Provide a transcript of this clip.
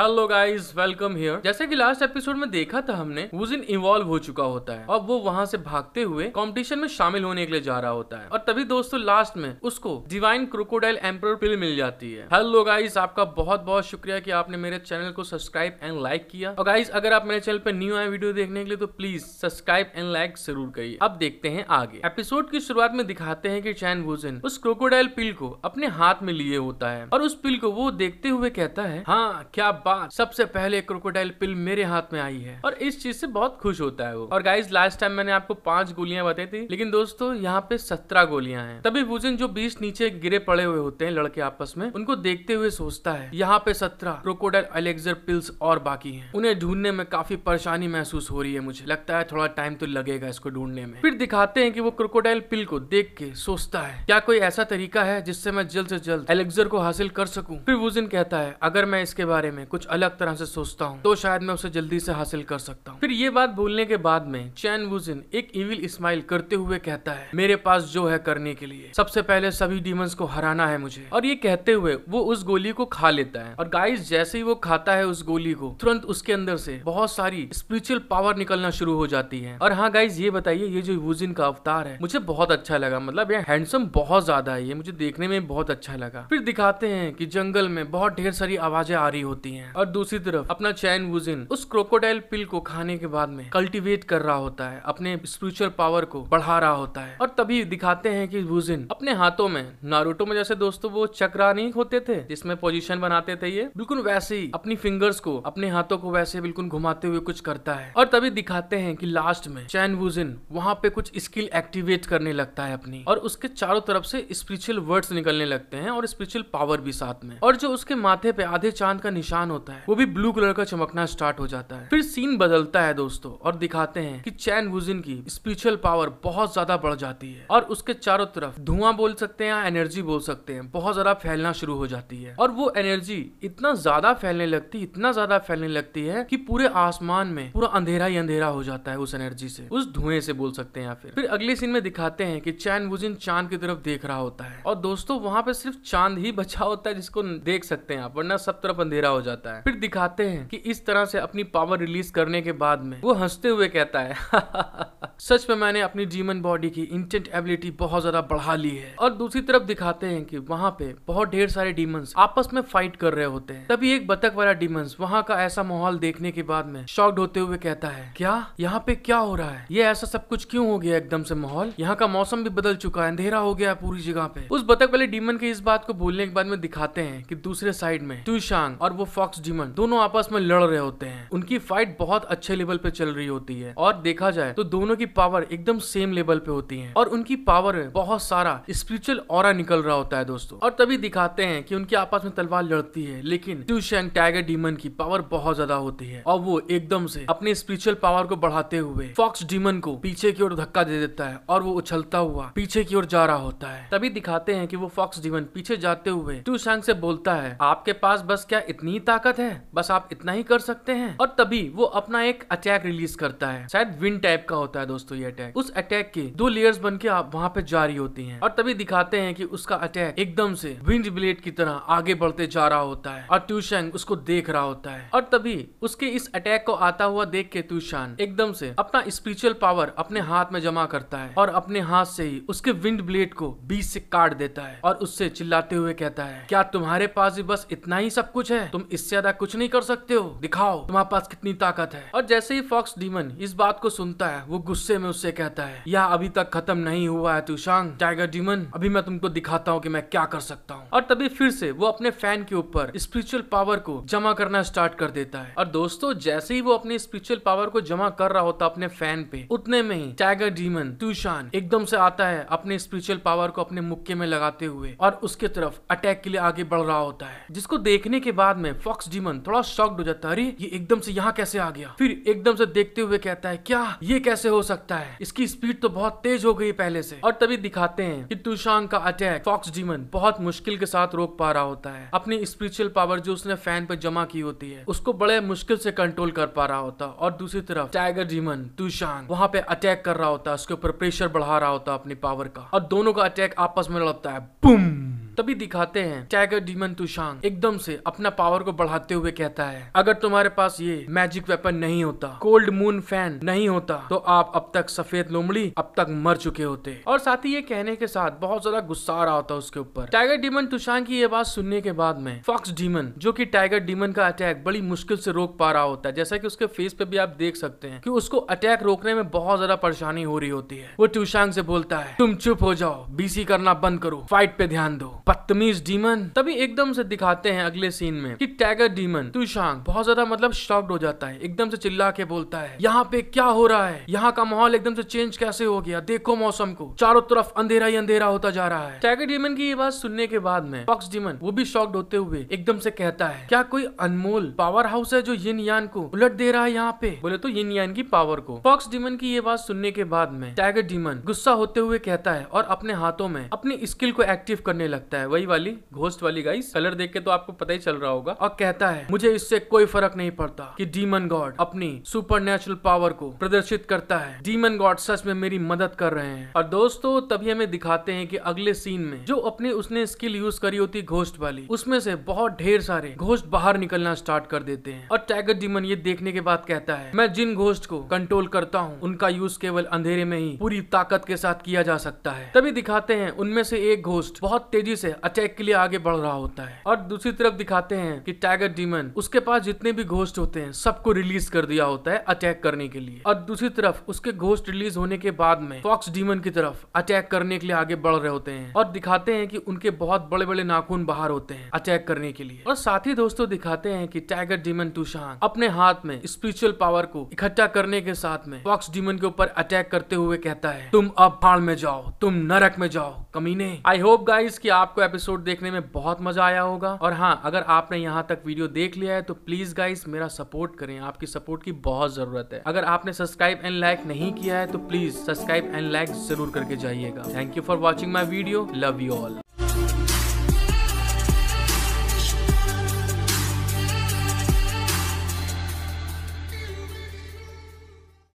hello guys welcome here जैसे कि last episode में देखा था हमने वुजिन इन्वॉल्व हो चुका होता है और वो वहाँ से भागते हुए कंपटीशन में शामिल होने के लिए जा रहा होता है और तभी दोस्तों लास्ट में उसको डिवाइन क्रोकोडाइल एम्पर पिल मिल जाती है हेलो गाइस आपका बहुत बहुत शुक्रिया की आपने मेरे चैनल को सब्सक्राइब एंड लाइक किया और गाइज अगर आप मेरे चैनल पर न्यू आए वीडियो देखने के लिए तो प्लीज सब्सक्राइब एंड लाइक जरूर करिए अब देखते हैं आगे एपिसोड की शुरुआत में दिखाते हैं की चैन वुजिन उस क्रोकोडाइल पिल को अपने हाथ में लिए होता है और उस पिल को वो देखते हुए कहता है हाँ क्या पांच सबसे पहले क्रोकोडाइल पिल मेरे हाथ में आई है और इस चीज से बहुत खुश होता है वो और गाइज लास्ट टाइम मैंने आपको पांच गोलियां बताई थी लेकिन दोस्तों यहाँ पे सत्रह गोलियां हैं तभी वुजन जो बीस नीचे गिरे पड़े हुए होते हैं लड़के आपस में उनको देखते हुए सोचता है यहाँ पे सत्रह क्रोकोडाइल एलेक्जर पिल्स और बाकी है उन्हें ढूंढने में काफी परेशानी महसूस हो रही है मुझे लगता है थोड़ा टाइम तो लगेगा इसको ढूंढने में फिर दिखाते हैं कि वो क्रोकोडाइल पिल को देख के सोचता है क्या कोई ऐसा तरीका है जिससे मैं जल्द से जल्द एलेक्जर को हासिल कर सकूं फिर वुजिन कहता है अगर मैं इसके बारे में कुछ कुछ अलग तरह से सोचता हूँ तो शायद मैं उसे जल्दी से हासिल कर सकता हूँ फिर ये बात बोलने के बाद में चैन वुजिन एक इविल स्माइल करते हुए कहता है मेरे पास जो है करने के लिए सबसे पहले सभी डीमंस को हराना है मुझे और ये कहते हुए वो उस गोली को खा लेता है और गाइस जैसे ही वो खाता है उस गोली को तुरंत उसके अंदर से बहुत सारी स्पिरिचुअल पावर निकलना शुरू हो जाती है और हाँ गाइज ये बताइए ये जो वुजिन का अवतार है मुझे बहुत अच्छा लगा मतलब ये हैंडसम बहुत ज्यादा है ये मुझे देखने में बहुत अच्छा लगा फिर दिखाते हैं कि जंगल में बहुत ढेर सारी आवाजें आ रही होती है है और दूसरी तरफ अपना चैन वुजिन उस क्रोकोडाइल पिल को खाने के बाद में कल्टीवेट कर रहा होता है अपने स्पिरिचुअल पावर को बढ़ा रहा होता है और तभी दिखाते हैं कि वुजिन अपने हाथों में नारूटो में जैसे दोस्तों वो चक्रा नहीं होते थे जिसमें पोजिशन बनाते थे ये बिल्कुल वैसे ही अपनी फिंगर्स को अपने हाथों को वैसे बिल्कुल घुमाते हुए कुछ करता है और तभी दिखाते हैं कि लास्ट में चैन वुजिन वहां पे कुछ स्किल एक्टिवेट करने लगता है अपनी और उसके चारों तरफ से स्पिरिचुअल वर्ड्स निकलने लगते हैं और स्पिरिचुअल पावर भी साथ में और जो उसके माथे पे आधे चांद का निशान ऑन होता है वो भी ब्लू कलर का चमकना स्टार्ट हो जाता है फिर सीन बदलता है दोस्तों और दिखाते हैं कि चैन वुजिन की स्पिरिचुअल पावर बहुत ज्यादा बढ़ जाती है और उसके चारों तरफ धुआं बोल सकते हैं या एनर्जी बोल सकते हैं बहुत ज्यादा फैलना शुरू हो जाती है और वो एनर्जी इतना ज्यादा फैलने लगती इतना ज्यादा फैलने लगती है कि पूरे आसमान में पूरा अंधेरा ही अंधेरा हो जाता है उस एनर्जी से उस धुएं से बोल सकते हैं या फिर फिर अगले सीन में दिखाते हैं कि चैन वुजिन चांद की तरफ देख रहा होता है और दोस्तों वहां पे सिर्फ चांद ही बचा होता है जिसको देख सकते हैं आप वरना सब तरफ अंधेरा हो जाता है जाता है फिर दिखाते हैं कि इस तरह से अपनी पावर रिलीज करने के बाद में वो हंसते हुए कहता है सच में मैंने अपनी जीमन बॉडी की इंटेंट एबिलिटी बहुत ज्यादा बढ़ा ली है और दूसरी तरफ दिखाते हैं कि वहाँ पे बहुत ढेर सारे डीमंस आपस में फाइट कर रहे होते हैं तभी एक बतख वाला डीमंस वहाँ का ऐसा माहौल देखने के बाद में शॉक्ड होते हुए कहता है क्या यहाँ पे क्या हो रहा है ये ऐसा सब कुछ क्यों हो गया एकदम से माहौल यहाँ का मौसम भी बदल चुका है अंधेरा हो गया है पूरी जगह पे उस बतख वाले डीमन के इस बात को बोलने के बाद में दिखाते हैं कि दूसरे साइड में टू और वो फॉक्स फॉक्स डिमन दोनों आपस में लड़ रहे होते हैं उनकी फाइट बहुत अच्छे लेवल पे चल रही होती है और देखा जाए तो दोनों की पावर एकदम सेम लेवल पे होती है और उनकी पावर में बहुत सारा स्पिरिचुअल और निकल रहा होता है दोस्तों और तभी दिखाते हैं कि उनके आपस में तलवार लड़ती है लेकिन ट्यूशन टाइगर डीमन की पावर बहुत ज्यादा होती है और वो एकदम से अपने स्पिरिचुअल पावर को बढ़ाते हुए फॉक्स डीमन को पीछे की ओर धक्का दे देता है और वो उछलता हुआ पीछे की ओर जा रहा होता है तभी दिखाते हैं कि वो फॉक्स डीमन पीछे जाते हुए टू से बोलता है आपके पास बस क्या इतनी ताकत ताकत है बस आप इतना ही कर सकते हैं और तभी वो अपना एक अटैक रिलीज करता है शायद विन टाइप का होता है दोस्तों ये अटैक उस अटैक के दो लेयर्स बन के आप वहाँ पे जारी होती हैं और तभी दिखाते हैं कि उसका अटैक एकदम से विंड ब्लेड की तरह आगे बढ़ते जा रहा होता है और ट्यूशन उसको देख रहा होता है और तभी उसके इस अटैक को आता हुआ देख के ट्यूशन एकदम से अपना स्पिरिचुअल पावर अपने हाथ में जमा करता है और अपने हाथ से ही उसके विंड ब्लेड को बीच से काट देता है और उससे चिल्लाते हुए कहता है क्या तुम्हारे पास भी बस इतना ही सब कुछ है तुम इस इससे ज्यादा कुछ नहीं कर सकते हो दिखाओ तुम्हारे पास कितनी ताकत है और जैसे ही फॉक्स डीमन इस बात को सुनता है वो गुस्से में उससे कहता है यह अभी तक खत्म नहीं हुआ है तुशांग टाइगर डीमन अभी मैं तुमको दिखाता हूँ की मैं क्या कर सकता हूँ और तभी फिर से वो अपने फैन के ऊपर स्पिरिचुअल पावर को जमा करना स्टार्ट कर देता है और दोस्तों जैसे ही वो अपने स्पिरिचुअल पावर को जमा कर रहा होता अपने फैन पे उतने में ही टाइगर डीमन तुशान एकदम से आता है अपने स्पिरिचुअल पावर को अपने मुक्के में लगाते हुए और उसके तरफ अटैक के लिए आगे बढ़ रहा होता है जिसको देखने के बाद में फॉक्स फॉक्स डीमन थोड़ा शॉक्ड हो जाता है अरे ये एकदम से यहाँ कैसे आ गया फिर एकदम से देखते हुए कहता है क्या ये कैसे हो सकता है इसकी स्पीड तो बहुत तेज हो गई पहले से और तभी दिखाते हैं कि तुषांग का अटैक फॉक्स डीमन बहुत मुश्किल के साथ रोक पा रहा होता है अपनी स्पिरिचुअल पावर जो उसने फैन पर जमा की होती है उसको बड़े मुश्किल से कंट्रोल कर पा रहा होता और दूसरी तरफ टाइगर डीमन तुषांग वहाँ पे अटैक कर रहा होता है उसके ऊपर प्रेशर बढ़ा रहा होता अपनी पावर का और दोनों का अटैक आपस में लड़ता है बुम तभी दिखाते हैं टाइगर डीमन तुशांग एकदम से अपना पावर को बढ़ाते हुए कहता है अगर तुम्हारे पास ये मैजिक वेपन नहीं होता कोल्ड मून फैन नहीं होता तो आप अब तक सफेद लोमड़ी अब तक मर चुके होते और साथ ही ये कहने के साथ बहुत ज्यादा गुस्सा आ रहा होता है उसके ऊपर टाइगर डीमन तुशांग की ये बात सुनने के बाद में फॉक्स डीमन जो की टाइगर डीमन का अटैक बड़ी मुश्किल से रोक पा रहा होता है जैसा की उसके फेस पे भी आप देख सकते हैं की उसको अटैक रोकने में बहुत ज्यादा परेशानी हो रही होती है वो तुशांग से बोलता है तुम चुप हो जाओ बीसी करना बंद करो फाइट पे ध्यान दो बदतमीज डीमन तभी एकदम से दिखाते हैं अगले सीन में कि टैगर डीमन तुशांग बहुत ज्यादा मतलब शॉक्ड हो जाता है एकदम से चिल्ला के बोलता है यहाँ पे क्या हो रहा है यहाँ का माहौल एकदम से चेंज कैसे हो गया देखो मौसम को चारों तरफ अंधेरा ही अंधेरा होता जा रहा है टैगर डीमन की ये बात सुनने के बाद में फॉक्स डीमन वो भी शॉक्ड होते हुए एकदम से कहता है क्या कोई अनमोल पावर हाउस है जो यिन यान को उलट दे रहा है यहाँ पे बोले तो यिन यान की पावर को फॉक्स डीमन की ये बात सुनने के बाद में टैगर डीमन गुस्सा होते हुए कहता है और अपने हाथों में अपनी स्किल को एक्टिव करने लगता सकता है वही वाली घोस्ट वाली गाइस कलर देख के तो आपको पता ही चल रहा होगा और कहता है मुझे इससे कोई फर्क नहीं पड़ता कि डीमन गॉड अपनी सुपर पावर को प्रदर्शित करता है डीमन गॉड सच में मेरी मदद कर रहे हैं और दोस्तों तभी हमें दिखाते हैं कि अगले सीन में जो अपनी उसने स्किल यूज करी होती घोस्ट वाली उसमें से बहुत ढेर सारे घोस्ट बाहर निकलना स्टार्ट कर देते हैं और टाइगर डीमन ये देखने के बाद कहता है मैं जिन घोस्ट को कंट्रोल करता हूँ उनका यूज केवल अंधेरे में ही पूरी ताकत के साथ किया जा सकता है तभी दिखाते हैं उनमें से एक घोस्ट बहुत तेजी से अटैक के लिए आगे बढ़ रहा होता है और दूसरी तरफ दिखाते हैं कि टाइगर डीमन उसके पास जितने भी घोष्ट होते हैं सबको रिलीज कर दिया होता है अटैक करने के लिए और दूसरी तरफ उसके घोष्ट रिलीज होने के बाद में फॉक्स डीमन की तरफ अटैक करने के लिए आगे बढ़ रहे होते हैं और दिखाते हैं कि उनके बहुत बड़े बड़े नाखून बाहर होते हैं अटैक करने के लिए और साथ ही दोस्तों दिखाते हैं कि टाइगर डीमन टूशान अपने हाथ में स्पिरिचुअल पावर को इकट्ठा करने के साथ में फॉक्स डीमन के ऊपर अटैक करते हुए कहता है तुम अब फाड़ में जाओ तुम नरक में जाओ कमीने आई होप गाइस कि आप आपको एपिसोड देखने में बहुत मजा आया होगा और हाँ अगर आपने यहाँ तक वीडियो देख लिया है तो प्लीज गाइस मेरा सपोर्ट करें आपकी सपोर्ट की बहुत जरूरत है अगर आपने सब्सक्राइब एंड लाइक नहीं किया है तो प्लीज सब्सक्राइब एंड लाइक जरूर करके जाइएगा thank you for watching my video love you all